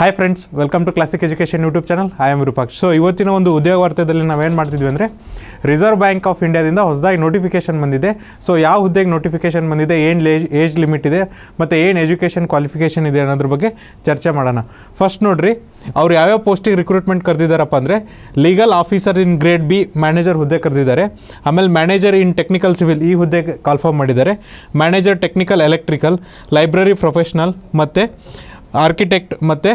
hi friends welcome to classic education YouTube channel I am Roopak so ಇವತ್ತಿನ ಒಂದು ಉದ್ಯೋಗ ವಾರ್ತೆಯಲ್ಲಿ ನಾವೇನು ಮಾಡ್ತಿದ್ವಿ ಅಂದರೆ ರಿಸರ್ವ್ ಬ್ಯಾಂಕ್ ಆಫ್ ಇಂಡಿಯಾದಿಂದ ಹೊಸದಾಗಿ ನೋಟಿಫಿಕೇಷನ್ ಬಂದಿದೆ ಸೊ ಯಾವ ಹುದ್ದೆಗೆ ನೋಟಿಫಿಕೇಷನ್ ಬಂದಿದೆ ಏನು ಏಜ್ ಏಜ್ ಲಿಮಿಟ್ ಇದೆ ಮತ್ತು ಏನು ಎಜುಕೇಷನ್ ಕ್ವಾಲಿಫಿಕೇಷನ್ ಇದೆ ಅನ್ನೋದ್ರ ಬಗ್ಗೆ ಚರ್ಚೆ ಮಾಡೋಣ ಫಸ್ಟ್ ನೋಡಿರಿ ಅವ್ರು ಯಾವ್ಯಾವ ಪೋಸ್ಟಿಗೆ ರಿಕ್ರೂಟ್ಮೆಂಟ್ ಕರೆದಿದ್ದಾರಪ್ಪ ಅಂದರೆ legal officer in grade B manager ಹುದ್ದೆ ಕರೆದಿದ್ದಾರೆ ಆಮೇಲೆ ಮ್ಯಾನೇಜರ್ ಇನ್ ಟೆಕ್ನಿಕಲ್ ಸಿವಿಲ್ ಈ ಹುದ್ದೆಗೆ ಕಾಲ್ಫಾರ್ಮ್ ಮಾಡಿದ್ದಾರೆ manager technical electrical library professional ಮತ್ತು ಆರ್ಕಿಟೆಕ್ಟ್ ಮತ್ತು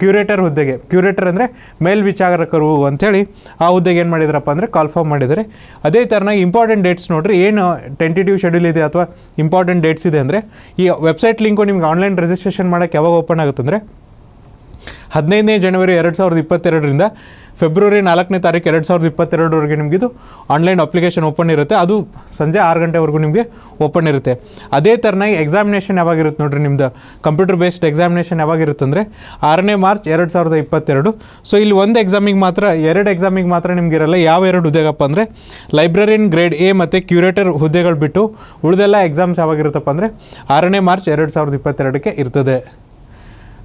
ಕ್ಯೂರೇಟರ್ ಹುದ್ದೆಗೆ ಕ್ಯೂರೇಟರ್ ಅಂದರೆ ಮೇಲ್ವಿಚಾರಕರು ಅಂಥೇಳಿ ಆ ಹುದ್ದೆಗೆ ಏನು ಮಾಡಿದ್ರಪ್ಪ ಅಂದರೆ ಕಾಲ್ಫಾರ್ಮ್ ಮಾಡಿದ್ದಾರೆ ಅದೇ ಥರನಾಗಿ ಇಂಪಾರ್ಟೆಂಟ್ ಡೇಟ್ಸ್ ನೋಡಿರಿ ಏನು ಟೆಂಟಿಟಿವ್ ಶೆಡ್ಯೂಲ್ ಇದೆ ಅಥವಾ ಇಂಪಾರ್ಟೆಂಟ್ ಡೇಟ್ಸ್ ಇದೆ ಅಂದರೆ ಈ ವೆಬ್ಸೈಟ್ ಲಿಂಕು ನಿಮ್ಗೆ ಆನ್ಲೈನ್ ರಿಜಿಸ್ಟ್ರೇಷನ್ ಮಾಡೋಕ್ಕೆ ಯಾವಾಗ ಓಪನ್ ಆಗುತ್ತಂದರೆ ಹದಿನೈದನೇ ಜನವರಿ ಎರಡು ಸಾವಿರದ ಇಪ್ಪತ್ತೆರಡರಿಂದ ಫೆಬ್ರವರಿ ನಾಲ್ಕನೇ ತಾರೀಕು ಎರಡು ಸಾವಿರದ ಇಪ್ಪತ್ತೆರಡರವರೆಗೆ ನಿಮಗಿದು ಆನ್ಲೈನ್ ಅಪ್ಲಿಕೇಶನ್ ಓಪನ್ ಇರುತ್ತೆ ಅದು ಸಂಜೆ ಆರು ಗಂಟೆವರೆಗೂ ನಿಮಗೆ ಓಪನ್ ಇರುತ್ತೆ ಅದೇ ಥರನಾಗಿ ಎಕ್ಸಾಮಿನೇಷನ್ ಯಾವಾಗಿರುತ್ತೆ ನೋಡಿರಿ ನಿಮ್ದು ಕಂಪ್ಯೂಟರ್ ಬೇಸ್ಡ್ ಎಕ್ಸಾಮಿನೇಷನ್ ಯಾವಾಗಿರುತ್ತಂದರೆ ಆರನೇ ಮಾರ್ಚ್ ಎರಡು ಸಾವಿರದ ಇಪ್ಪತ್ತೆರಡು ಸೊ ಇಲ್ಲಿ ಒಂದು ಎಕ್ಸಾಮಿಗೆ ಮಾತ್ರ ಎರಡು ಎಕ್ಸಾಮಿಗೆ ಮಾತ್ರ ನಿಮಗಿರಲ್ಲ ಯಾವ ಎರಡು ಹುದ್ದೆಗಪ್ಪ ಅಂದರೆ ಲೈಬ್ರರಿಯನ್ ಗ್ರೇಡ್ ಎ ಮತ್ತು ಕ್ಯೂರೇಟರ್ ಹುದ್ದೆಗಳು ಬಿಟ್ಟು ಉಳಿದೆಲ್ಲ ಎಕ್ಸಾಮ್ಸ್ ಯಾವಾಗಿರುತ್ತಪ್ಪ ಅಂದರೆ ಆರನೇ ಮಾರ್ಚ್ ಎರಡು ಸಾವಿರದ ಇಪ್ಪತ್ತೆರಡಕ್ಕೆ ಇರ್ತದೆ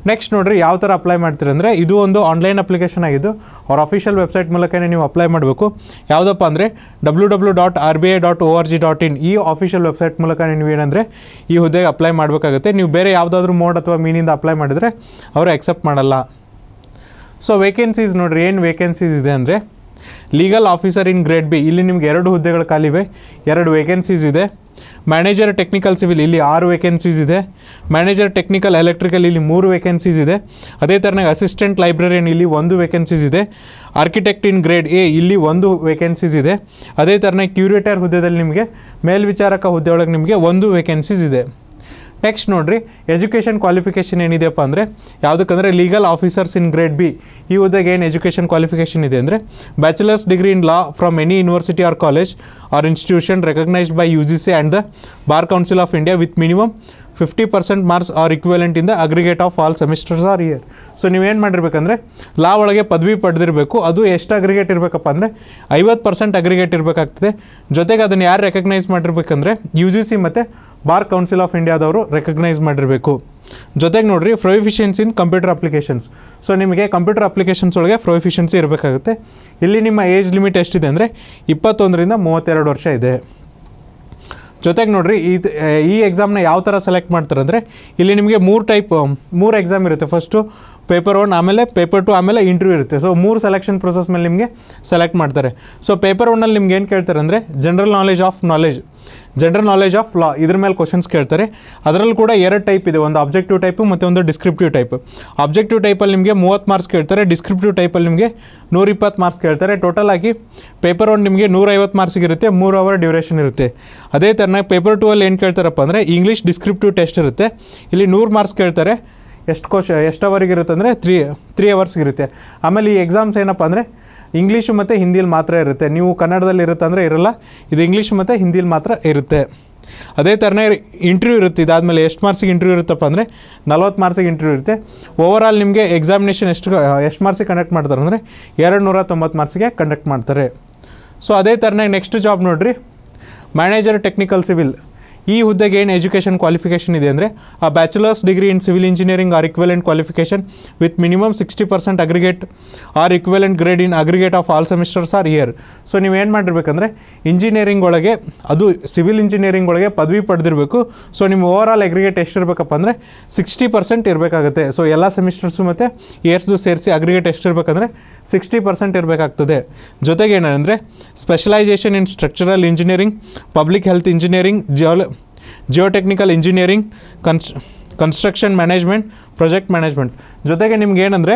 ನೆಕ್ಸ್ಟ್ ನೋಡಿರಿ ಯಾವ ಥರ ಅಪ್ಲೈ ಮಾಡ್ತೀರಿ ಅಂದರೆ ಇದು ಒಂದು ಆನ್ಲೈನ್ ಅಪ್ಲಿಕೇಶನ್ ಆಗಿದ್ದು ಅವ್ರ ಅಫಿಷಿಯಲ್ ವೆಬ್ಸೈಟ್ ಮೂಲಕನೇ ನೀವು ಅಪ್ಲೈ ಮಾಡಬೇಕು ಯಾವುದಪ್ಪ ಅಂದರೆ W W dot R B I dot O R G dot in ಈ ಆಫಿಷಿಯಲ್ ವೆಬ್ಸೈಟ್ ಮೂಲಕ ನೀವು ಏನಂದರೆ ಈ ಹುದ್ದೆಗೆ ಅಪ್ಲೈ ಮಾಡಬೇಕಾಗುತ್ತೆ ನೀವು ಬೇರೆ ಯಾವುದಾದ್ರೂ ಮೋಡ್ ಅಥವಾ ಮೀನಿಂದ ಅಪ್ಲೈ ಮಾಡಿದರೆ ಅವರು ಎಕ್ಸೆಪ್ಟ್ ಮಾಡಲ್ಲ ಸೊ ವೇಕೆನ್ಸೀಸ್ ನೋಡಿರಿ ಏನು ವೇಕೆನ್ಸೀಸ್ ಇದೆ ಅಂದರೆ legal officer in grade B ಇಲ್ಲಿ ನಿಮ್ಗೆ ಎರಡು ಹುದ್ದೆಗಳು ಖಾಲಿವೆ ಎರಡು ವೇಕೆನ್ಸೀಸ್ ಇದೆ ಮ್ಯಾನೇಜರ್ ಟೆಕ್ನಿಕಲ್ ಸಿವಿಲ್ ಇಲ್ಲಿ ಆರು ವೇಕೆನ್ಸೀಸ್ ಇದೆ ಮ್ಯಾನೇಜರ್ ಟೆಕ್ನಿಕಲ್ ಎಲೆಕ್ಟ್ರಿಕಲ್ ಇಲ್ಲಿ ಮೂರು ವೇಕೆನ್ಸೀಸ್ ಇದೆ ಅದೇ ಥರನಾಗಿ ಅಸಿಸ್ಟೆಂಟ್ ಲೈಬ್ರರಿಯನ್ ಇಲ್ಲಿ ಒಂದು ವೇಕೆನ್ಸೀಸ್ ಇದೆ ಆರ್ಕಿಟೆಕ್ಟ್ ಇನ್ ಗ್ರೇಡ್ ಎ ಇಲ್ಲಿ ಒಂದು ವೇಕೆನ್ಸೀಸ್ ಇದೆ ಅದೇ ಥರನಾಗಿ ಕ್ಯೂರೇಟರ್ ಹುದ್ದೆದಲ್ಲಿ ನಿಮಗೆ ಮೇಲ್ವಿಚಾರಕ ಹುದ್ದೆಯೊಳಗೆ ನಿಮಗೆ ಒಂದು ವೇಕೆನ್ಸೀಸ್ ಇದೆ ನೆಕ್ಸ್ಟ್ ನೋಡಿರಿ ಎಜುಕೇಷನ್ ಕ್ವಾಲಿಫಿಕೇಷನ್ ಏನಿದೆಯಪ್ಪ ಅಂದರೆ ಯಾವುದಕ್ಕಂದರೆ legal officers in grade B ಈ ಹುದ್ದೆಗೆ ಏನು ಎಜುಕೇಷನ್ ಕ್ವಾಲಿಫಿಕೇಷನ್ ಇದೆ ಅಂದರೆ bachelor's degree in law from any university or college or institution recognised by U G C and the bar council of India with minimum fifty percent marks or equivalent ಇಂದ aggregate of all semesters or year so ನೀವೇನು ಮಾಡಿರ್ಬೇಕಂದ್ರೆ ಲಾ ಒಳಗೆ ಪದವಿ ಪಡೆದಿರಬೇಕು ಅದು ಎಷ್ಟು aggregate ಇರಬೇಕಪ್ಪ ಅಂದರೆ ಐವತ್ತು percent aggregate ಇರಬೇಕಾಗ್ತದೆ ಜೊತೆಗೆ ಅದನ್ನು ಯಾರು ರೆಕಗ್ನೈಸ್ ಮಾಡಿರ್ಬೇಕಂದ್ರೆ ಯು ಜಿ ಸಿ ಮತ್ತು ಬಾರ್ ಕೌನ್ಸಿಲ್ ಆಫ್ ಇಂಡಿಯಾದವರು ರೆಕಗ್ನೈಸ್ ಮಾಡಿರಬೇಕು ಜೊತೆಗೆ ನೋಡಿರಿ proficiency in computer applications so ನಿಮಗೆ ಕಂಪ್ಯೂಟರ್ ಅಪ್ಲಿಕೇಶನ್ಸ್ ಒಳಗೆ ಪ್ರೊಫಿಷಿಯನ್ಸಿ ಇರಬೇಕಾಗುತ್ತೆ ಇಲ್ಲಿ ನಿಮ್ಮ ಏಜ್ ಲಿಮಿಟ್ ಎಷ್ಟಿದೆ ಅಂದರೆ ಇಪ್ಪತ್ತೊಂದರಿಂದ ಮೂವತ್ತೆರಡು ವರ್ಷ ಇದೆ ಜೊತೆಗೆ ನೋಡಿರಿ ಈ ಈ ಎಕ್ಸಾಮ್ನ ಯಾವ ಥರ ಸೆಲೆಕ್ಟ್ ಮಾಡ್ತಾರೆ ಅಂದರೆ ಇಲ್ಲಿ ನಿಮಗೆ ಮೂರು ಟೈಪ್ ಮೂರು ಎಕ್ಸಾಮ್ ಇರುತ್ತೆ ಫಸ್ಟು ಪೇಪರ್ ಒನ್ ಆಮೇಲೆ ಪೇಪರ್ ಟು ಆಮೇಲೆ ಇಂಟರ್ವ್ಯೂ ಇರುತ್ತೆ ಸೊ ಮೂರು ಸೆಲೆಕ್ಷನ್ ಪ್ರೊಸೆಸ್ ಮೇಲೆ ನಿಮಗೆ ಸೆಲೆಕ್ಟ್ ಮಾಡ್ತಾರೆ ಸೊ ಪೇಪರ್ ಒನ್ನಲ್ಲಿ ನಿಮ್ಗೆ ಏನು ಕೇಳ್ತಾರೆ ಅಂದರೆ general knowledge of knowledge general knowledge of law ಇದ್ರ ಮೇಲೆ ಕ್ವಶನ್ಸ್ ಕೇಳ್ತಾರೆ ಅದರಲ್ಲಿ ಕೂಡ ಎರಡು ಟೈಪ್ ಇದೆ ಒಂದು ಅಬ್ಜೆಕ್ಟಿವ್ ಟೈಪ್ ಮತ್ತು ಒಂದು ಡಿಸ್ಕ್ರಿಪ್ಟಿವ್ ಟೈಪ್ ಅಬ್ಜೆಕ್ಟಿವ್ ಟೈಪಲ್ಲಿ ನಿಮಗೆ ಮೂವತ್ತು ಮಾರ್ಕ್ಸ್ ಕೇಳ್ತಾರೆ ಡಿಸ್ಕ್ರಿಪ್ಟಿವ್ ಟೈಪಲ್ಲಿ ನಿಮಗೆ ನೂರಿಪ್ಪತ್ತು ಮಾರ್ಕ್ಸ್ ಕೇಳ್ತಾರೆ ಟೋಟಲ್ ಆಗಿ ಪೇಪರ್ ಒನ್ ನಿಮಗೆ ನೂರೈವತ್ತು ಮಾರ್ಕ್ಸಿಗೆ ಇರುತ್ತೆ ಮೂರು ಅವರ್ ಡ್ಯೂರೇಷನ್ ಇರುತ್ತೆ ಅದೇ ಥರ ಪೇಪರ್ ಟು ಅಲ್ಲಿ ಏನು ಕೇಳ್ತಾರಪ್ಪ ಅಂದರೆ ಇಂಗ್ಲೀಷ್ ಡಿಸ್ಕ್ರಿಪ್ಟಿವ್ ಟೆಸ್ಟ್ ಇರುತ್ತೆ ಇಲ್ಲಿ ನೂರು ಮಾರ್ಕ್ಸ್ ಕೇಳ್ತಾರೆ ಎಷ್ಟು ಕೋಶ ಎಷ್ಟು ಅವರಿಗೆ ಇರುತ್ತೆ ಅಂದರೆ ತ್ರೀ ತ್ರೀ ಅವರ್ಸ್ಗಿರುತ್ತೆ ಆಮೇಲೆ ಈ ಎಕ್ಸಾಮ್ಸ್ ಏನಪ್ಪ ಅಂದರೆ ಇಂಗ್ಲೀಷು ಮತ್ತು ಹಿಂದಿಲಿ ಮಾತ್ರ ಇರುತ್ತೆ ನೀವು ಕನ್ನಡದಲ್ಲಿ ಇರುತ್ತೆ ಅಂದರೆ ಇರಲ್ಲ ಇದು ಇಂಗ್ಲೀಷ್ ಮತ್ತು ಹಿಂದಿಲಿ ಮಾತ್ರ ಇರುತ್ತೆ ಅದೇ ಥರನೇ ಇಂಟ್ರ್ಯೂ ಇರುತ್ತೆ ಇದಾದಮೇಲೆ ಎಷ್ಟು ಮಾರ್ಕ್ಸಿಗೆ ಇಂಟ್ರ್ಯೂ ಇರುತ್ತಪ್ಪ ಅಂದರೆ ನಲ್ವತ್ತು ಮಾರ್ಕ್ಸಿಗೆ ಇಂಟ್ರ್ಯೂ ಇರುತ್ತೆ ಓವರ್ ಆಲ್ ನಿಮಗೆ ಎಕ್ಸಾಮಿನೇಷನ್ ಎಷ್ಟು ಎಷ್ಟು ಮಾರ್ಕ್ಸಿಗೆ ಕಂಡಕ್ಟ್ ಮಾಡ್ತಾರೆ ಅಂದರೆ ಎರಡು ನೂರ ತೊಂಬತ್ತು ಮಾರ್ಕ್ಸಿಗೆ ಕಂಡಕ್ಟ್ ಮಾಡ್ತಾರೆ ಸೊ ಅದೇ ಥರನೇ ನೆಕ್ಸ್ಟ್ ಜಾಬ್ ನೋಡಿರಿ ಮ್ಯಾನೇಜರ್ ಟೆಕ್ನಿಕಲ್ ಸಿವಿಲ್ ಈ ಹುದ್ದೆಗೆ ಏನು ಎಜುಕೇಷನ್ ಕ್ವಾಲಿಫಿಕೇಷನ್ ಇದೆ ಅಂದರೆ ಆ bachelor's degree in civil engineering or equivalent qualification with minimum sixty percent aggregate or equivalent grade in aggregate of all semesters or year so ನೀವು ಏನು ಮಾಡಿರ್ಬೇಕಂದ್ರೆ engineering ಒಳಗೆ ಅದು ಸಿವಿಲ್ ಇಂಜಿನಿಯರಿಂಗ್ ಒಳಗೆ ಪದವಿ ಪಡೆದಿರಬೇಕು ಸೊ ನಿಮ್ಮ ಓವರ್ ಆಲ್ ಅಗ್ರಿಗೇಟ್ ಎಷ್ಟಿರಬೇಕಪ್ಪ ಅಂದರೆ ಸಿಕ್ಸ್ಟಿ ಪರ್ಸೆಂಟ್ ಇರಬೇಕಾಗುತ್ತೆ ಸೊ ಎಲ್ಲ ಸೆಮಿಸ್ಟರ್ಸು ಮತ್ತು ಇಯರ್ಸ್ದು ಸೇರಿಸಿ ಅಗ್ರಿಗೇಟ್ ಎಷ್ಟಿರಬೇಕಂದ್ರೆ ಸಿಕ್ಸ್ಟಿ ಪರ್ಸೆಂಟ್ ಇರಬೇಕಾಗ್ತದೆ ಜೊತೆಗೆ ಏನಂದರೆ specialisation in structural engineering public health engineering geolo geotechnical engineering cons construction management project management ಜೊತೆಗೆ ನಿಮ್ಗೆ ಏನಂದರೆ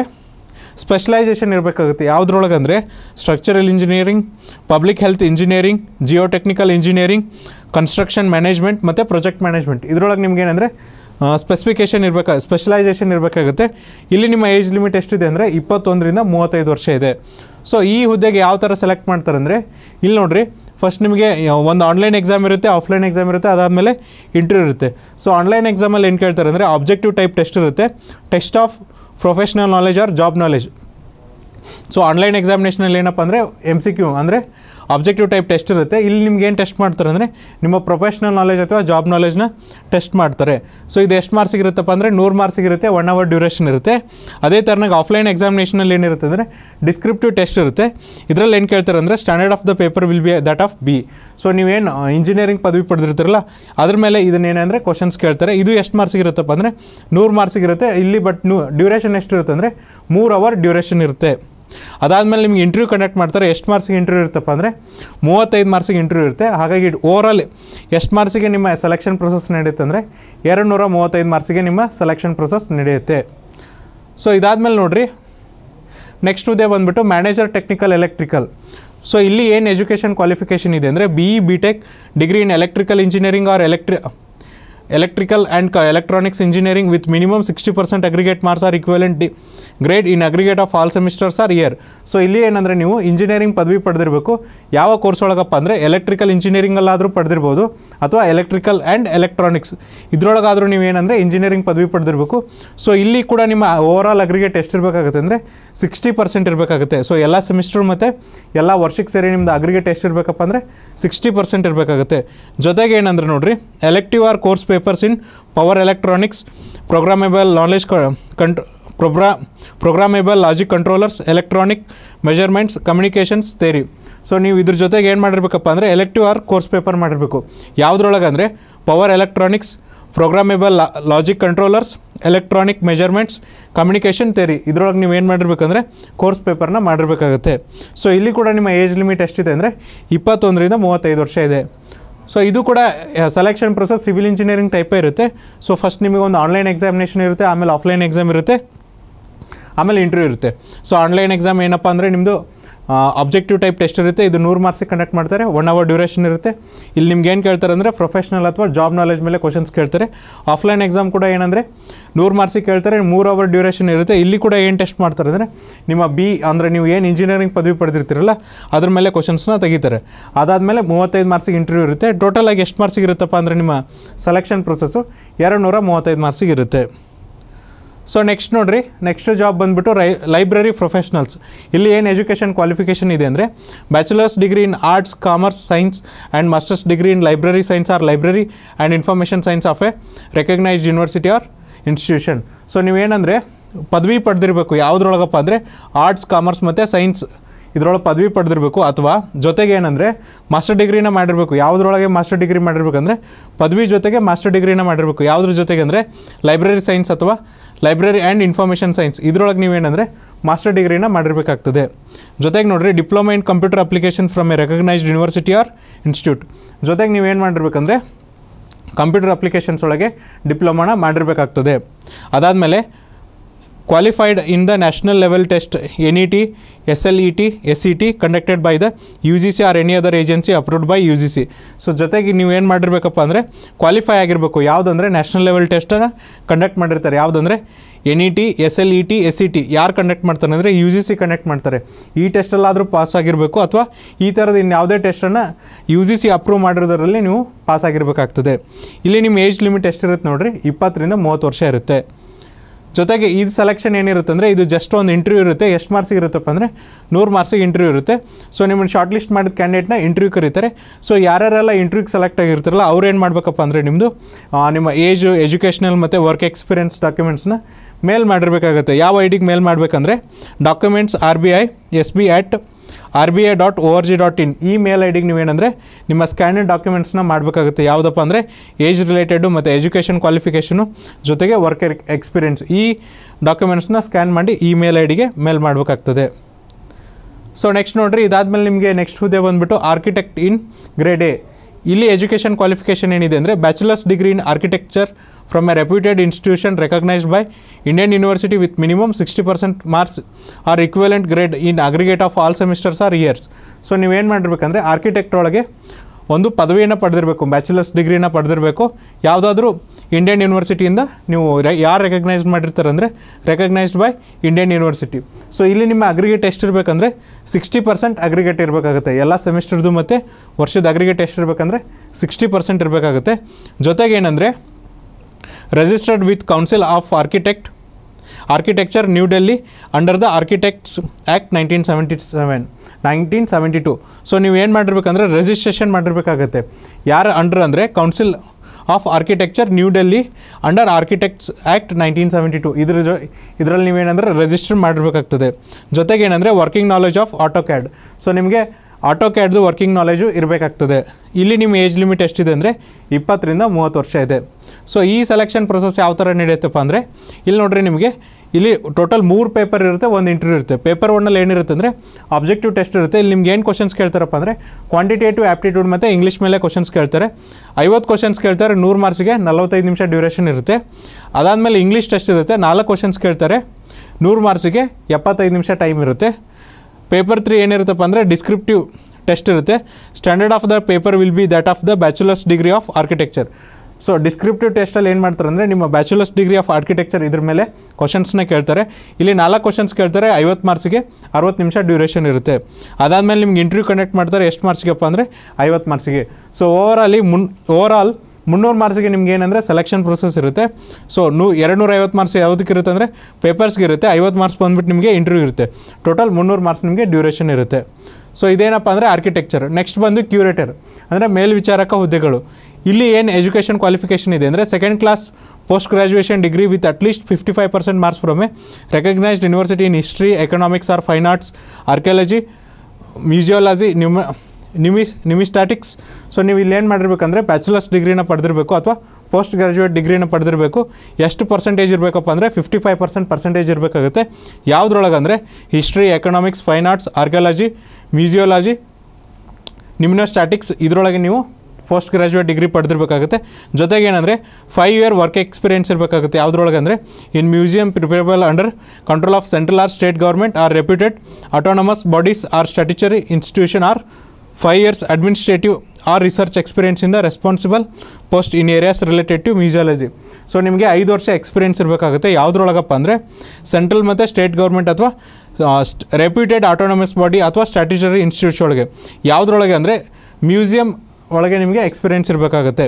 ಸ್ಪೆಷಲೈಸೇಷನ್ ಇರಬೇಕಾಗುತ್ತೆ ಯಾವುದ್ರೊಳಗೆ ಅಂದರೆ structural engineering public health engineering geotechnical engineering construction management ಮತ್ತು ಪ್ರೊಜೆಕ್ಟ್ ಮ್ಯಾನೇಜ್ಮೆಂಟ್ ಇದರೊಳಗೆ ನಿಮ್ಗೆ ಏನಂದರೆ ಸ್ಪೆಸಿಫಿಕೇಷನ್ ಇರಬೇಕಾ ಸ್ಪೆಷಲೈಸೇಷನ್ ಇರಬೇಕಾಗುತ್ತೆ ಇಲ್ಲಿ ನಿಮ್ಮ ಏಜ್ ಲಿಮಿಟ್ ಎಷ್ಟಿದೆ ಅಂದರೆ ಇಪ್ಪತ್ತೊಂದರಿಂದ ಮೂವತ್ತೈದು ವರ್ಷ ಇದೆ ಸೊ ಈ ಹುದ್ದೆಗೆ ಯಾವ ಥರ ಸೆಲೆಕ್ಟ್ ಮಾಡ್ತಾರೆ ಅಂದರೆ ಇಲ್ಲಿ ನೋಡಿರಿ ಫಸ್ಟ್ ನಿಮಗೆ ಒಂದು ಆನ್ಲೈನ್ ಎಕ್ಸಾಮ್ ಇರುತ್ತೆ ಆಫ್ಲೈನ್ ಎಕ್ಸಾಮ್ ಇರುತ್ತೆ ಅದಾದಮೇಲೆ ಇಂಟರ್ವ್ಯೂ ಇರುತ್ತೆ ಸೊ ಆನ್ಲೈನ್ ಎಕ್ಸಾಮಲ್ಲಿ ಏನು ಕೇಳ್ತಾರೆ ಅಂದರೆ ಆಬ್ಜೆಕ್ಟಿವ್ ಟೈಪ್ ಟೆಸ್ಟ್ ಇರುತ್ತೆ test of professional knowledge or job knowledge so online ಎಕ್ಸಾಮಿನೇಷನಲ್ಲಿ ಏನಪ್ಪ ಅಂದರೆ ಎಮ್ ಸಿ ಕ್ಯೂ ಅಂದರೆ ಆಬ್ಜೆಕ್ಟಿವ್ ಟೈಪ್ ಟೆಸ್ಟ್ ಇರುತ್ತೆ ಇಲ್ಲಿ ನಿಮ್ಗೆ ಏನು ಟೆಸ್ಟ್ ಮಾಡ್ತಾರೆ ಅಂದರೆ ನಿಮ್ಮ ಪ್ರೊಫೆಷ್ನಲ್ ನಾಲೆಜ್ ಅಥವಾ ಜಾಬ್ ನಾಲೆಜ್ನ ಟೆಸ್ಟ್ ಮಾಡ್ತಾರೆ ಸೊ ಇದು ಎಷ್ಟು ಮಾರ್ಕ್ಸ್ ಇರುತ್ತಪ್ಪ ಅಂದರೆ ನೂರು ಮಾರ್ಕ್ಸ್ ಇರುತ್ತೆ ಒನ್ ಅವರ್ ಡ್ಯೂರೇಷನ್ ಇರುತ್ತೆ ಅದೇ ಥರನಾಗ ಆಫ್ಲೈನ್ ಎಕ್ಸಾಮಿನೇಷನಲ್ಲಿ ಏನಿರುತ್ತೆ ಅಂದರೆ ಡಿಸ್ಕ್ರಿಪ್ಟಿವ್ ಟೆಸ್ಟ್ ಇರುತ್ತೆ ಇದರಲ್ಲಿ ಏನು ಕೇಳ್ತಾರೆ ಅಂದರೆ standard of the paper will be that of B so ನೀವೇನು ಇಂಜಿನಿಯರಿಂಗ್ ಪದವಿ ಪಡೆದಿರ್ತೀರಲ್ಲ ಅದ್ರ ಮೇಲೆ ಇದನ್ನೇನೆಂದರೆ ಕ್ವಶನ್ಸ್ ಕೇಳ್ತಾರೆ ಇದು ಎಷ್ಟು ಮಾರ್ಕ್ಸ್ ಇರುತ್ತಪ್ಪ ಅಂದರೆ ನೂರು ಮಾರ್ಕ್ಸ್ ಇರುತ್ತೆ ಇಲ್ಲಿ ಬಟ್ ಡ್ಯೂರೇಷನ್ ಎಷ್ಟಿರುತ್ತೆ ಅಂದರೆ ಮೂರು ಅವರ್ ಡ್ಯೂರೇಷನ್ ಇರುತ್ತೆ ಅದಾದಮೇಲೆ ನಿಮ್ಗೆ ಇಂಟರ್ವ್ಯೂ ಕಂಡಕ್ಟ್ ಮಾಡ್ತಾರೆ ಎಷ್ಟು ಮಾರ್ಕ್ಸಿಗೆ ಇಂಟರ್ವ್ಯೂ ಇರ್ತಪ್ಪ ಅಂದರೆ ಮೂವತ್ತೈದು ಮಾರ್ಕ್ಸಿಗೆ ಇಂಟರ್ವ್ಯೂ ಇರುತ್ತೆ ಹಾಗಾಗಿ ಓವರಾಲ್ ಎಷ್ಟು ಮಾರ್ಕ್ಸಿಗೆ ನಿಮ್ಮ ಸೆಲೆಕ್ಷನ್ ಪ್ರೊಸೆಸ್ ನಡೆಯುತ್ತೆ ಅಂದರೆ ಎರಡು ನೂರ ಮೂವತ್ತೈದು ಮಾರ್ಕ್ಸಿಗೆ ನಿಮ್ಮ ಸೆಲೆಕ್ಷನ್ ಪ್ರೊಸೆಸ್ ನಡೆಯುತ್ತೆ ಸೊ ಇದಾದಮೇಲೆ ನೋಡಿರಿ ನೆಕ್ಸ್ಟ್ ಉದೇ ಬಂದುಬಿಟ್ಟು ಮ್ಯಾನೇಜರ್ ಟೆಕ್ನಿಕಲ್ ಎಲೆಕ್ಟ್ರಿಕಲ್ ಸೊ ಇಲ್ಲಿ ಏನು ಎಜುಕೇಷನ್ ಕ್ವಾಲಿಫಿಕೇಷನ್ ಇದೆ ಅಂದರೆ B E B tech degree in electrical engineering or electri electrical electrical and engineering with minimum sixty 60% aggregate marks or the grade in aggregate of all semesters or year so ಇಲ್ಲಿ ಏನಂದರೆ ನೀವು engineering ಪದವಿ ಪಡೆದಿರಬೇಕು ಯಾವ course ಒಳಗಪ್ಪ ಅಂದರೆ electrical ಇಂಜಿನಿಯರಿಂಗಲ್ಲಾದರೂ ಪಡೆದಿರ್ಬೋದು ಅಥವಾ electrical and electronics ಇದರೊಳಗಾದರೂ ನೀವು ಏನಂದರೆ engineering ಪದವಿ ಪಡೆದಿರಬೇಕು ಸೊ ಇಲ್ಲಿ ಕೂಡ ನಿಮ್ಮ ಓವರ್ ಆಲ್ ಅಗ್ರಿಗೇಟ್ ಎಷ್ಟಿರಬೇಕಾಗುತ್ತೆ ಅಂದರೆ ಸಿಕ್ಸ್ಟಿ ಪರ್ಸೆಂಟ್ ಇರಬೇಕಾಗುತ್ತೆ ಸೊ ಎಲ್ಲ ಸೆಮಿಸ್ಟರ್ ಮತ್ತು ಎಲ್ಲ ವರ್ಷಕ್ಕೆ ಸೇರಿ ನಿಮ್ಮದು ಅಗ್ರಿಗೇಟ್ ಎಷ್ಟಿರಬೇಕಪ್ಪ ಅಂದರೆ ಸಿಕ್ಸ್ಟಿ ಪರ್ಸೆಂಟ್ ಇರಬೇಕಾಗುತ್ತೆ ಜೊತೆಗೆ ಏನಂದ್ರೆ ನೋಡಿರಿ elective or course paper power electronics power electronics, programmable contro progra programmable logic controllers electronic measurements communications theory so ನೀವು ಇದ್ರ ಜೊತೆಗೆ ಏನು ಮಾಡಿರಬೇಕಪ್ಪ ಅಂದರೆ ಎಲೆಕ್ಟಿವ್ ಆರ್ ಕೋರ್ಸ್ ಪೇಪರ್ ಮಾಡಿರಬೇಕು ಯಾವುದ್ರೊಳಗೆ ಅಂದರೆ power electronics programmable logic controllers electronic measurements communication theory ಇದ್ರೊಳಗೆ ನೀವು ಏನು ಮಾಡಿರ್ಬೇಕಂದ್ರೆ ಕೋರ್ಸ್ ಪೇಪರ್ನ ಮಾಡಿರಬೇಕಾಗುತ್ತೆ ಸೊ ಇಲ್ಲಿ ಕೂಡ ನಿಮ್ಮ ಏಜ್ ಲಿಮಿಟ್ ಎಷ್ಟಿದೆ ಅಂದರೆ ಇಪ್ಪತ್ತೊಂದರಿಂದ ಮೂವತ್ತೈದು ವರ್ಷ ಇದೆ ಸೊ ಇದು ಕೂಡ ಸೆಲೆಕ್ಷನ್ ಪ್ರೊಸೆಸ್ ಸಿವಿಲ್ ಇಂಜಿನಿಯರಿಂಗ್ ಟೈಪೇ ಇರುತ್ತೆ ಸೊ ಫಸ್ಟ್ ನಿಮಗೆ ಒಂದು ಆನ್ಲೈನ್ ಎಕ್ಸಾಮಿನೇಷನ್ ಇರುತ್ತೆ ಆಮೇಲೆ ಆಫ್ಲೈನ್ ಎಕ್ಸಾಮ್ ಇರುತ್ತೆ ಆಮೇಲೆ ಇಂಟರ್ವ್ಯೂ ಇರುತ್ತೆ ಸೊ ಆನ್ಲೈನ್ ಎಕ್ಸಾಮ್ ಏನಪ್ಪ ಅಂದರೆ ನಿಮ್ಮದು ಆಬ್ಜೆಕ್ಟಿವ್ ಟೈಪ್ ಟೆಸ್ಟ್ ಇರುತ್ತೆ ಇದು ನೂರು ಮಾರ್ಕ್ಸಿಗೆ ಕಂಡಕ್ಟ್ ಮಾಡ್ತಾರೆ ಒನ್ ಅವರ್ ಡ್ಯೂರೇಷನ್ ಇರುತ್ತೆ ಇಲ್ಲಿ ನಿಮ್ಗೆ ಏನು ಕೇಳ್ತಾರೆ ಅಂದರೆ ಪ್ರೊಫೆಷನಲ್ ಅಥವಾ ಜಾಬ್ ನಾಲೆಜ್ ಮೇಲೆ ಕ್ವಶನ್ಸ್ ಕೇಳ್ತಾರೆ ಆಫ್ಲೈನ್ ಎಕ್ಸಾಮ್ ಕೂಡ ಏನಂದರೆ ನೂರು ಮಾರ್ಕ್ಸಿಗೆ ಕೇಳ್ತಾರೆ ಮೂರು ಅವರ್ ಡ್ಯೂರೇಷನ್ ಇರುತ್ತೆ ಇಲ್ಲಿ ಕೂಡ ಏನು ಟೆಸ್ಟ್ ಮಾಡ್ತಾರೆ ಅಂದರೆ ನಿಮ್ಮ ಬಿ ಅಂದರೆ ನೀವು ಏನು ಇಂಜಿನಿಯರಿಂಗ್ ಪದವಿ ಪಡೆದಿರ್ತೀರಲ್ಲ ಅದ್ರ ಮೇಲೆ ಕ್ವಶನ್ಸ್ನ ತೆಗಿತಾರೆ ಅದಾದಮೇಲೆ ಮೂವತ್ತೈದು ಮಾರ್ಕ್ಸಿಗೆ ಇಂಟರ್ವ್ಯೂ ಇರುತ್ತೆ ಟೋಟಲಾಗಿ ಎಷ್ಟು ಮಾರ್ಕ್ಸಿಗೆ ಇರುತ್ತಪ್ಪ ಅಂದರೆ ನಿಮ್ಮ ಸೆಲೆಕ್ಷನ್ ಪ್ರೊಸೆಸ್ಸು ಎರಡು ನೂರ ಮೂವತ್ತೈದು ಮಾರ್ಕ್ಸಿಗೆ ಇರುತ್ತೆ ಸೊ ನೆಕ್ಸ್ಟ್ ನೋಡಿರಿ ನೆಕ್ಸ್ಟ್ ಜಾಬ್ ಬಂದುಬಿಟ್ಟು ರೈ ಲೈಬ್ರರಿ ಪ್ರೊಫೆಷ್ನಲ್ಸ್ ಇಲ್ಲಿ ಏನು ಎಜುಕೇಷನ್ ಕ್ವಾಲಿಫಿಕೇಷನ್ ಇದೆ ಅಂದರೆ bachelor's degree in arts commerce science and master's degree in library science or library and information science of a recognised university or institution so ನೀವೇನಂದರೆ ಪದವಿ ಪಡೆದಿರಬೇಕು ಯಾವುದ್ರೊಳಗಪ್ಪ ಅಂದರೆ ಆರ್ಟ್ಸ್ ಕಾಮರ್ಸ್ ಮತ್ತು ಸೈನ್ಸ್ ಇದರೊಳಗೆ ಪದವಿ ಪಡೆದಿರಬೇಕು ಅಥವಾ ಜೊತೆಗೆ ಏನಂದರೆ ಮಾಸ್ಟರ್ ಡಿಗ್ರಿನ ಮಾಡಿರಬೇಕು ಯಾವುದ್ರೊಳಗೆ ಮಾಸ್ಟರ್ ಡಿಗ್ರಿ ಮಾಡಿರಬೇಕಂದ್ರೆ ಪದವಿ ಜೊತೆಗೆ ಮಾಸ್ಟರ್ ಡಿಗ್ರಿನ ಮಾಡಿರಬೇಕು ಯಾವುದ್ರ ಜೊತೆಗೆ ಅಂದರೆ ಲೈಬ್ರರಿ ಸೈನ್ಸ್ ಅಥವಾ ಲೈಬ್ರರಿ ಆ್ಯಂಡ್ ಇನ್ಫಾರ್ಮೇಷನ್ ಸೈನ್ಸ್ ಇದರೊಳಗೆ ನೀವೇನಂದರೆ ಮಾಸ್ಟರ್ ಡಿಗ್ರಿನ ಮಾಡಿರಬೇಕಾಗ್ತದೆ ಜೊತೆಗೆ ನೋಡಿರಿ diploma in computer application from a recognised university or institute ಜೊತೆಗೆ ನೀವೇನು ಮಾಡಿರ್ಬೇಕಂದ್ರೆ ಕಂಪ್ಯೂಟರ್ ಅಪ್ಲಿಕೇಶನ್ಸ್ ಒಳಗೆ ಡಿಪ್ಲೊಮಾನ ಮಾಡಿರಬೇಕಾಗ್ತದೆ ಅದಾದಮೇಲೆ qualified in the level test T S L E T S E T conducted by the U G C or any other agency approved by U G C so ಜೊತೆಗೆ ನೀವು ಏನು ಮಾಡಿರಬೇಕಪ್ಪ ಅಂದರೆ qualify ಆಗಿರಬೇಕು ಯಾವುದಂದ್ರೆ ನ್ಯಾಷನಲ್ ಲೆವೆಲ್ ಟೆಸ್ಟನ್ನು conduct ಮಾಡಿರ್ತಾರೆ ಯಾವುದಂದರೆ N E T S L E T S E T ಯಾರು ಕಂಡಕ್ಟ್ ಮಾಡ್ತಾರೆ ಅಂದರೆ ಯು ಜಿ ಸಿ ಕಂಡಕ್ಟ್ ಮಾಡ್ತಾರೆ ಈ ಟೆಸ್ಟಲ್ಲಾದರೂ ಪಾಸ್ ಆಗಿರಬೇಕು ಅಥವಾ ಈ ಥರದ ಇನ್ನು ಯಾವುದೇ ಟೆಸ್ಟನ್ನು ಯು ಜಿ ಸಿ ಅಪ್ರೂವ್ ಮಾಡಿರೋದರಲ್ಲಿ ನೀವು ಪಾಸ್ ಆಗಿರಬೇಕಾಗ್ತದೆ ಇಲ್ಲಿ ನಿಮ್ಮ ಏಜ್ ಲಿಮಿಟ್ ಎಷ್ಟಿರುತ್ತೆ ನೋಡಿರಿ ಇಪ್ಪತ್ತರಿಂದ ಮೂವತ್ತು ವರ್ಷ ಇರುತ್ತೆ ಜೊತೆಗೆ ಇದು ಸೆಲೆಕ್ಷನ್ ಏನಿರುತ್ತೆ ಅಂದರೆ ಇದು ಜಸ್ಟ್ ಒಂದು ಇಂಟರ್ವ್ಯೂ ಇರುತ್ತೆ ಎಷ್ಟು ಮಾರ್ಸಿಗೆ ಇರುತ್ತಪ್ಪ ಅಂದರೆ ನೂರು ಮಾರ್ಕ್ಸಿಗೆ ಇಂಟರ್ವ್ಯೂ ಇರುತ್ತೆ ಸೊ ನಿಮ್ಮನ್ನು ಶಾರ್ಟ್ ಲಿಸ್ಟ್ ಮಾಡಿದ ಕ್ಯಾಂಡಿಡೇಟ್ನ ಇಂಟರ್ವ್ಯೂ ಕರೀತಾರೆ ಸೊ ಯಾರ್ಯಾರೆಲ್ಲ ಇಂಟರ್ವ್ಯೂಗೆ ಸೆಲೆಕ್ಟ್ ಆಗಿರ್ತಾರಲ್ಲ ಅವ್ರು ಏನು ಮಾಡಬೇಕಪ್ಪ ಅಂದರೆ ನಿಮ್ಮದು ನಿಮ್ಮ ಏಜು ಎಜುಕೇಷನಲ್ ಮತ್ತು ವರ್ಕ್ ಎಕ್ಸ್ಪೀರಿಯನ್ಸ್ ಡಾಕ್ಯುಮೆಂಟ್ಸ್ನ ಮೇಲ್ ಮಾಡಿರಬೇಕಾಗುತ್ತೆ ಯಾವ ಐ ಡಿಗೆ ಮೇಲ್ ಮಾಡಬೇಕಂದ್ರೆ documents R B I S B at R B I dot O R G dot in ಈ ಮೇಲ್ ಐ ಡಿಗೆ ನೀವೇನಂದರೆ ನಿಮ್ಮ ಸ್ಕ್ಯಾನಿಂಗ್ ಡಾಕ್ಯುಮೆಂಟ್ಸ್ನ ಮಾಡಬೇಕಾಗುತ್ತೆ ಯಾವುದಪ್ಪ ಅಂದರೆ ಏಜ್ ರಿಲೇಟೆಡು ಮತ್ತು ಎಜುಕೇಷನ್ ಕ್ವಾಲಿಫಿಕೇಷನು ಜೊತೆಗೆ ವರ್ಕ್ ಎಕ್ಸ್ಪೀರಿಯೆನ್ಸ್ ಈ ಡಾಕ್ಯುಮೆಂಟ್ಸ್ನ ಸ್ಕ್ಯಾನ್ ಮಾಡಿ ಈ ಮೇಲ್ ಐ ಡಿಗೆ ಮೇಲ್ ಮಾಡಬೇಕಾಗ್ತದೆ ಸೊ ನೆಕ್ಸ್ಟ್ ನೋಡಿರಿ ಇದಾದಮೇಲೆ ನಿಮಗೆ ನೆಕ್ಸ್ಟ್ ಹುದ್ದೆ ಬಂದುಬಿಟ್ಟು ಆರ್ಕಿಟೆಕ್ಟ್ ಇನ್ ಗ್ರೇಡ್ ಎ ಇಲ್ಲಿ ಎಜುಕೇಷನ್ ಕ್ವಾಲಿಫಿಕೇಷನ್ ಏನಿದೆ ಅಂದರೆ bachelor's degree in architecture from a reputed institution recognised by Indian university with minimum sixty percent marks or equivalent grade in aggregate of all semesters or years so ನೀವೇನು ಮಾಡಿರ್ಬೇಕಂದ್ರೆ architect ಒಳಗೆ ಒಂದು ಪದವಿಯನ್ನು ಪಡೆದಿರಬೇಕು bachelors ಡಿಗ್ರಿನ ಪಡೆದಿರಬೇಕು ಯಾವುದಾದ್ರೂ Indian ಯೂನಿವರ್ಸಿಟಿಯಿಂದ ನೀವು ಯಾರು recognised ಮಾಡಿರ್ತಾರೆ ಅಂದರೆ recognised by Indian university so ಇಲ್ಲಿ ನಿಮ್ಮ ಅಗ್ರಿಗೇಟ್ ಎಷ್ಟಿರಬೇಕಂದ್ರೆ ಸಿಕ್ಸ್ಟಿ ಪರ್ಸೆಂಟ್ ಅಗ್ರಿಗೇಟ್ ಇರಬೇಕಾಗುತ್ತೆ ಎಲ್ಲ ಸೆಮಿಸ್ಟರ್ದು ಮತ್ತು ವರ್ಷದ ಅಗ್ರಿಗೇಟ್ ಎಷ್ಟಿರಬೇಕಂದ್ರೆ ಸಿಕ್ಸ್ಟಿ ಪರ್ಸೆಂಟ್ ಇರಬೇಕಾಗುತ್ತೆ ಜೊತೆಗೆ ಏನಂದರೆ registered with council of architect architecture New Delhi under the architects act nineteen seventy seven nineteen seventy two so ನೀವು ಏನು ಮಾಡಿರ್ಬೇಕಂದ್ರೆ ರಿಜಿಸ್ಟ್ರೇಷನ್ ಮಾಡಿರಬೇಕಾಗತ್ತೆ ಯಾರು ಅಂಡರ್ ಅಂದರೆ council of architecture New Delhi under architects act nineteen seventy two ಇದ್ರ ಜೊ ಇದರಲ್ಲಿ ನೀವೇನಂದ್ರೆ ರಿಜಿಸ್ಟರ್ ಮಾಡಬೇಕಾಗ್ತದೆ ಜೊತೆಗೆ ಏನಂದರೆ working knowledge of AutoCAD so ನಿಮಗೆ ಆಟೋ ಕ್ಯಾಡ್ದು ವರ್ಕಿಂಗ್ ನಾಲೆಜು ಇರಬೇಕಾಗ್ತದೆ ಇಲ್ಲಿ ನಿಮ್ಮ ಏಜ್ ಲಿಮಿಟ್ ಎಷ್ಟಿದೆ ಅಂದರೆ ಇಪ್ಪತ್ತರಿಂದ ಮೂವತ್ತು ವರ್ಷ ಇದೆ ಸೊ ಈ ಸೆಲೆಕ್ಷನ್ ಪ್ರೊಸೆಸ್ ಯಾವ ಥರ ನಡೆಯುತ್ತಪ್ಪ ಅಂದರೆ ಇಲ್ಲಿ ನೋಡ್ರಿ ನಿಮಗೆ ಇಲ್ಲಿ ಟೋಟಲ್ ಮೂರು ಪೇಪರ್ ಇರುತ್ತೆ ಒಂದು ಇಂಟರ್ವ್ಯೂ ಇರುತ್ತೆ ಪೇಪರ್ ಒನ್ನಲ್ಲಿ ಏನಿರುತ್ತೆ ಅಂದರೆ ಆಬ್ಜೆಕ್ಟಿವ್ ಟೆಸ್ಟ್ ಇರುತ್ತೆ ಇಲ್ಲಿ ನಿಮ್ಗೆ ಏನು ಕ್ವಶನ್ಸ್ ಕೇಳ್ತಾರಪ್ಪ ಅಂದರೆ ಕ್ವಾಂಟಿಟೇಟಿವ್ ಆ್ಯಪ್ಟಿಟ್ಯೂಡ್ ಮತ್ತು ಇಂಗ್ಲೀಷ್ ಮೇಲೆ ಕ್ವಶನ್ಸ್ ಕೇಳ್ತಾರೆ ಐವತ್ತು ಕ್ವಶನ್ಸ್ ಕೇಳ್ತಾರೆ ನೂರು ಮಾರ್ಕ್ಸ್ಗೆ ನಲವತ್ತೈದು ನಿಮಿಷ ಡ್ಯೂರೇಷನ್ ಇರುತ್ತೆ ಅದಾದಮೇಲೆ ಇಂಗ್ಲೀಷ್ ಟೆಸ್ಟ್ ಇರುತ್ತೆ ನಾಲ್ಕು ಕ್ವಶನ್ಸ್ ಕೇಳ್ತಾರೆ ನೂರು ಮಾರ್ಕ್ಸ್ಗೆ ಎಪ್ಪತ್ತೈದು ನಿಮಿಷ ಟೈಮ್ ಇರುತ್ತೆ ಪೇಪರ್ ತ್ರೀ ಏನಿರುತ್ತಪ್ಪ ಅಂದರೆ ಡಿಸ್ಕ್ರಿಪ್ಟಿವ್ ಟೆಸ್ಟ್ ಇರುತ್ತೆ standard of the paper will be that of the bachelor's degree of architecture so descriptive ಟೆಸ್ಟಲ್ಲಿ ಏನು ಮಾಡ್ತಾರೆ ಅಂದರೆ ನಿಮ್ಮ ಬ್ಯಾಚುಲರ್ಸ್ ಡಿಗ್ರಿ ಆಫ್ ಆರ್ಕಿಟೆಕ್ಚರ್ ಇದ್ರ ಮೇಲೆ ಕ್ವಶನ್ಸ್ನ ಕೇಳ್ತಾರೆ ಇಲ್ಲಿ ನಾಲ್ಕು ಕ್ವಶನ್ಸ್ ಕೇಳ್ತಾರೆ ಐವತ್ತು ಮಾರ್ಕ್ಸಿಗೆ ಅರವತ್ತು ನಿಮಿಷ ಡ್ಯೂರೇಷನ್ ಇರುತ್ತೆ ಅದಾದಮೇಲೆ ನಿಮ್ಗೆ ಇಂಟರ್ವ್ಯೂ ಕಂಡಕ್ಟ್ ಮಾಡ್ತಾರೆ ಎಷ್ಟು ಮಾರ್ಕ್ಸಿಗೆಪ್ಪ ಅಂದರೆ ಐವತ್ತು ಮಾರ್ಕ್ಸಿಗೆ ಸೊ ಓವರಾಲಿ ಮುನ್ ಓವರ್ ಆಲ್ ಮುನ್ನೂರು ಮಾರ್ಕ್ಸಿಗೆ ನಿಮ್ಗೆ ಏನಂದರೆ ಸೆಲೆಕ್ಷನ್ ಪ್ರೊಸೆಸ್ ಇರುತ್ತೆ ಸೊ ನೂ ಎರಡುನೂರ ಐವತ್ತು ಮಾರ್ಕ್ಸ್ ಯಾವುದಕ್ಕೆ ಇರುತ್ತೆ ಅಂದರೆ ಪೇಪರ್ಸ್ಗೆ ಇರುತ್ತೆ ಐವತ್ತು ಮಾರ್ಕ್ಸ್ ಬಂದುಬಿಟ್ಟು ನಿಮಗೆ ಇಂಟರ್ವ್ಯೂ ಇರುತ್ತೆ ಟೋಟಲ್ ಮುನ್ನೂರು ಮಾರ್ಕ್ಸ್ ನಿಮಗೆ ಡ್ಯೂರೇಷನ್ ಇರುತ್ತೆ ಸೊ ಇದೇನಪ್ಪ ಅಂದರೆ ಆರ್ಕಿಟೆಕ್ಚರ್ ನೆಕ್ಸ್ಟ್ ಬಂದು ಕ್ಯೂರೇಟರ್ ಅಂದರೆ ಮೇಲ್ವಿಚಾರಕ ಹುದ್ದೆಗಳು ಇಲ್ಲಿ ಏನು ಎಜುಕೇಷನ್ ಕ್ವಾಲಿಫಿಕೇಷನ್ ಇದೆ ಅಂದರೆ second class post graduation degree with at least fifty five percent marks from a recognised university in history economics or fine arts archaeology museology ನಿಮ್ಮ ನಿಮಿಸ್ ನಿಮಿಸ್ಟಾಟಿಕ್ಸ್ ಸೊ ನೀವು ಇಲ್ಲೇನು ಮಾಡಿರ್ಬೇಕಂದ್ರೆ ಬ್ಯಾಚುಲರ್ಸ್ ಡಿಗ್ರಿನ ಪಡೆದಿರಬೇಕು ಅಥವಾ ಪೋಸ್ಟ್ ಗ್ರ್ಯಾಜುಯೇಟ್ ಡಿಗ್ರಿನ ಪಡೆದಿರಬೇಕು ಎಷ್ಟು ಪರ್ಸೆಂಟೇಜ್ ಇರಬೇಕಪ್ಪ ಅಂದರೆ fifty five percent percentage ಇರಬೇಕಾಗುತ್ತೆ ಯಾವುದ್ರೊಳಗೆ ಅಂದರೆ history economics fine arts archaeology museology statics ಇದರೊಳಗೆ ನೀವು ಪೋಸ್ಟ್ ಗ್ರ್ಯಾಜುಯೇಟ್ ಡಿಗ್ರಿ ಪಡೆದಿರಬೇಕಾಗುತ್ತೆ ಜೊತೆಗೆ ಏನಂದರೆ ಫೈವ್ ಇಯರ್ ವರ್ಕ್ ಎಕ್ಸ್ಪೀರಿಯೆನ್ಸ್ ಇರಬೇಕಾಗುತ್ತೆ ಯಾವುದ್ರೊಳಗೆ ಅಂದರೆ in museum preferable under control of central or state government or reputed autonomous bodies or statutory institution or five years administrative or research ಎಕ್ಸ್ಪೀರಿಯೆನ್ಸಿಂದ responsible post in areas related to museology so ನಿಮಗೆ ಐದು ವರ್ಷ experience ಇರಬೇಕಾಗುತ್ತೆ ಯಾವುದ್ರೊಳಗಪ್ಪ ಅಂದರೆ central ಮತ್ತು state government ಅಥವಾ reputed autonomous body ಅಥವಾ ಸ್ಟ್ಯಾಟ್ಯೂಟರಿ ಇನ್ಸ್ಟಿಟ್ಯೂಷನ್ ಒಳಗೆ ಯಾವುದ್ರೊಳಗೆ ಅಂದರೆ ಮ್ಯೂಸಿಯಂ ಒಳಗೆ ನಿಮಗೆ ಎಕ್ಸ್ಪೀರಿಯೆನ್ಸ್ ಇರಬೇಕಾಗುತ್ತೆ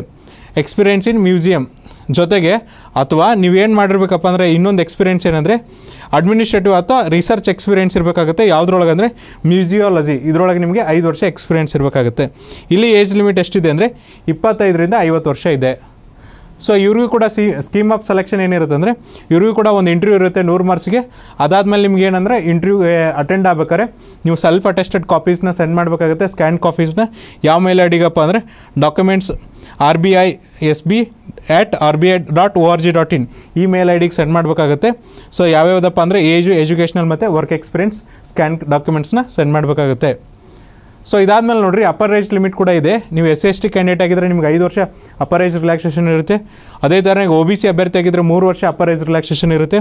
ಎಕ್ಸ್ಪೀರಿಯೆನ್ಸ್ ಇನ್ ಮ್ಯೂಸಿಯಂ ಜೊತೆಗೆ ಅಥವಾ ನೀವೇನು ಮಾಡಿರ್ಬೇಕಪ್ಪ ಅಂದರೆ ಇನ್ನೊಂದು ಎಕ್ಸ್ಪೀರಿಯೆನ್ಸ್ ಏನಂದರೆ ಅಡ್ಮಿನಿಸ್ಟ್ರೇಟಿವ್ ಅಥವಾ ರಿಸರ್ಚ್ ಎಕ್ಸ್ಪೀರಿಯೆನ್ಸ್ ಇರಬೇಕಾಗುತ್ತೆ ಯಾವುದ್ರೊಳಗೆ ಅಂದರೆ ಮ್ಯೂಸಿಯಾಲಜಿ ಇದರೊಳಗೆ ನಿಮಗೆ ಐದು ವರ್ಷ ಎಕ್ಸ್ಪೀರಿಯೆನ್ಸ್ ಇರಬೇಕಾಗುತ್ತೆ ಇಲ್ಲಿ ಏಜ್ ಲಿಮಿಟ್ ಎಷ್ಟಿದೆ ಅಂದರೆ ಇಪ್ಪತ್ತೈದರಿಂದ ಐವತ್ತು ವರ್ಷ ಇದೆ ಸೊ ಇವ್ರಿಗೂ ಕೂಡ ಸಿ ಸ್ಕೀಮ್ ಆಫ್ ಸೆಲೆಕ್ಷನ್ ಏನಿರುತ್ತೆ ಅಂದರೆ ಇವ್ರಿಗೂ ಕೂಡ ಒಂದು ಇಂಟರ್ವ್ಯೂ ಇರುತ್ತೆ ನೂರು ಮಾರ್ಕ್ಸ್ಗೆ ಅದಾದಮೇಲೆ ನಿಮ್ಗೆ ಏನಂದರೆ ಇಂಟರ್ವ್ಯೂ ಅಟೆಂಡ್ ಆಗ್ಬೇಕಾದ್ರೆ ನೀವು ಸೆಲ್ಫ್ ಅಟೆಸ್ಟೆಡ್ ಕಾಪೀಸ್ನ ಸೆಂಡ್ ಮಾಡಬೇಕಾಗುತ್ತೆ ಸ್ಕ್ಯಾನ್ ಕಾಪೀಸ್ನ ಯಾವ ಮೇಲ್ ಅಡಿಗಪ್ಪ ಅಂದರೆ documents R B I S B at R B I dot O R G dot in ಈ ಮೇಲ್ ಐ ಡಿಗೆ ಸೆಂಡ್ ಮಾಡಬೇಕಾಗುತ್ತೆ ಸೊ ಯಾವ್ಯಾವ್ದಪ್ಪ ಅಂದರೆ ಏಜು ಎಜುಕೇಷನಲ್ ಮತ್ತು ವರ್ಕ್ ಎಕ್ಸ್ಪೀರಿಯನ್ಸ್ ಸ್ಕ್ಯಾನ್ ಡಾಕ್ಯುಮೆಂಟ್ಸ್ನ ಸೆಂಡ್ ಮಾಡಬೇಕಾಗುತ್ತೆ ಸೊ ಇದಾದ್ಮೇಲೆ ನೋಡಿರಿ ಅಪ್ಪರ್ ಏಜ್ ಲಿಮಿಟ್ ಕೂಡ ಇದೆ ನೀವು ಎಸ್ ಎಸ್ ಟಿ ಕ್ಯಾಂಡಿಡೇಟ್ ಆಗಿದ್ರೆ ನಿಮ್ಗೆ ಐದು ವರ್ಷ ಅಪ್ಪರ್ ಏಜ್ ರಿಲ್ಯಾಕ್ಸೇಷನ್ ಇರುತ್ತೆ ಅದೇ ಥರ ಒ ಬಿ ಸಿ ಅಭ್ಯರ್ಥಿ ಆಗಿದ್ರೆ ಮೂರು ವರ್ಷ ಅಪ್ಪರ್ ಏಜ್ ರಿಲ್ಯಾಕ್ಸೇಷನ್ ಇರುತ್ತೆ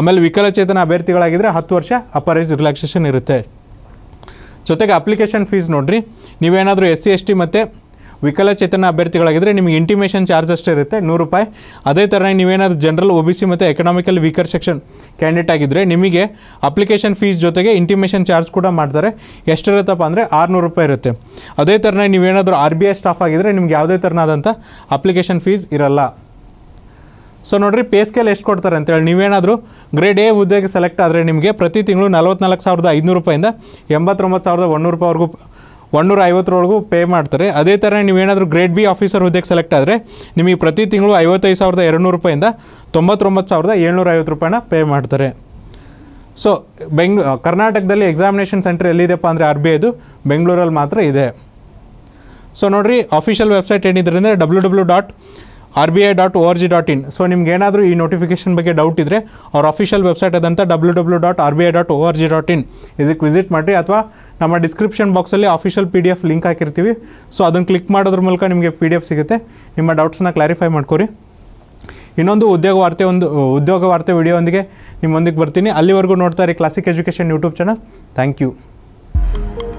ಆಮೇಲೆ ವಿಕಲಚೇತನ ಅಭ್ಯರ್ಥಿಗಳಾಗಿದ್ದರೆ ಹತ್ತು ವರ್ಷ ಅಪ್ಪರ್ ಏಜ್ ರಿಲ್ಯಾಕ್ಸೇಷನ್ ಇರುತ್ತೆ ಜೊತೆಗೆ ಅಪ್ಲಿಕೇಶನ್ ಫೀಸ್ ನೋಡಿರಿ ನೀವೇನಾದರೂ ಎಸ್ ಸಿ ಎಸ್ ಟಿ ಮತ್ತು ವಿಕಲಚೇತನ ಅಭ್ಯರ್ಥಿಗಳಾಗಿದ್ದರೆ ನಿಮಗೆ ಇಂಟಿಮೇಷನ್ ಚಾರ್ಜ್ ಅಷ್ಟೇ ಇರುತ್ತೆ ನೂರು ರೂಪಾಯಿ ಅದೇ ಥರನೇ ನೀವೇನಾದರೂ ಜನರಲ್ ಒ ಬಿ ಸಿ ಮತ್ತು ಎಕನಾಮಿಕಲ್ ವೀಕರ್ ಸೆಕ್ಷನ್ ಕ್ಯಾಂಡಿಡೇಟ್ ಆಗಿದ್ದರೆ ನಿಮಗೆ ಅಪ್ಲಿಕೇಶನ್ ಫೀಸ್ ಜೊತೆಗೆ ಇಂಟಿಮೇಷನ್ ಚಾರ್ಜ್ ಕೂಡ ಮಾಡ್ತಾರೆ ಎಷ್ಟಿರುತ್ತಪ್ಪ ಅಂದರೆ ಆರುನೂರು ರೂಪಾಯಿ ಇರುತ್ತೆ ಅದೇ ಥರನೇ ನೀವೇನಾದರೂ ಆರ್ ಬಿ ಐ ಸ್ಟಾಫ್ ಆಗಿದ್ದರೆ ನಿಮ್ಗೆ ಯಾವುದೇ ಥರನಾದಂಥ ಅಪ್ಲಿಕೇಶನ್ ಫೀಸ್ ಇರಲ್ಲ ಸೊ ನೋಡಿರಿ ಪೇ ಸ್ಕೇಲ್ ಎಷ್ಟು ಕೊಡ್ತಾರೆ ಅಂತೇಳಿ ನೀವೇನಾದರೂ ಗ್ರೇಡ್ ಎ ಹುದ್ದೆಗೆ ಸೆಲೆಕ್ಟ್ ಆದರೆ ನಿಮಗೆ ಪ್ರತಿ ತಿಂಗಳು ನಲ್ವತ್ನಾಲ್ಕು ಸಾವಿರದ ಐನೂರು ರೂಪಾಯಿಂದ ಎಂಬತ್ತೊಂಬತ್ತು ಸಾವಿರದ ಒಂದೂರು ರೂಪಾಯಿವರೆಗೂ ಒನ್ನೂರ ಐವತ್ತರೊಳಗೂ ಪೇ ಮಾಡ್ತಾರೆ ಅದೇ ಥರ ನೀವೇನಾದರೂ ಗ್ರೇಡ್ ಬಿ ಆಫೀಸರ್ ಹುದ್ದೆಗೆ ಸೆಲೆಕ್ಟ್ ಆದರೆ ನಿಮಗೆ ಪ್ರತಿ ತಿಂಗಳು ಐವತ್ತೈದು ಸಾವಿರದ ಎರಡುನೂರು ರೂಪಾಯಿಂದ ತೊಂಬತ್ತೊಂಬತ್ತು ಸಾವಿರದ ಏಳ್ನೂರ ಐವತ್ತು ರೂಪಾಯಿನ ಪೇ ಮಾಡ್ತಾರೆ ಸೊ ಬೆಂಗ್ ಕರ್ನಾಟಕದಲ್ಲಿ ಎಕ್ಸಾಮಿನೇಷನ್ ಸೆಂಟರ್ ಎಲ್ಲಿದೆಪ್ಪ ಅಂದರೆ ಆರ್ ಬಿ ಐದು ಬೆಂಗಳೂರಲ್ಲಿ ಮಾತ್ರ ಇದೆ ಸೊ ನೋಡಿರಿ ಅಫಿಷಿಯಲ್ ವೆಬ್ಸೈಟ್ ಏನಿದ್ರೆ ಅಂದರೆ W W dot R B I dot O R G dot in so ನಿಮ್ಗೇನಾದರೂ ಈ ನೋಟಿಫಿಕೇಷನ್ ಬಗ್ಗೆ ಡೌಟ್ ಇದ್ದರೆ ಅವ್ರ ಅಫಿಷಿಯಲ್ ವೆಬ್ಸೈಟ್ ಅದಂತ W W dot R B I dot O R G dot in ಇದಕ್ಕೆ visit ಮಾಡಿರಿ ಅಥವಾ ನಮ್ಮ ಡಿಸ್ಕ್ರಿಪ್ಷನ್ ಬಾಕ್ಸಲ್ಲಿ official P D F link ಹಾಕಿರ್ತೀವಿ ಸೊ ಅದನ್ನು ಕ್ಲಿಕ್ ಮಾಡೋದ್ರ ಮೂಲಕ ನಿಮಗೆ ಪಿ ಡಿ ಎಫ್ ಸಿಗುತ್ತೆ ನಿಮ್ಮ ಡೌಟ್ಸ್ನ ಕ್ಲಾರಿಫೈ ಮಾಡ್ಕೊರಿ ಇನ್ನೊಂದು ಉದ್ಯೋಗ ವಾರ್ತೆ ಒಂದು ಉದ್ಯೋಗ ವಾರ್ತೆ ವಿಡಿಯೋಂದಿಗೆ ನಿಮ್ಮೊಂದಿಗೆ ಬರ್ತೀನಿ ಅಲ್ಲಿವರೆಗೂ ನೋಡ್ತಾ ಇರಿ classic education YouTube channel thank you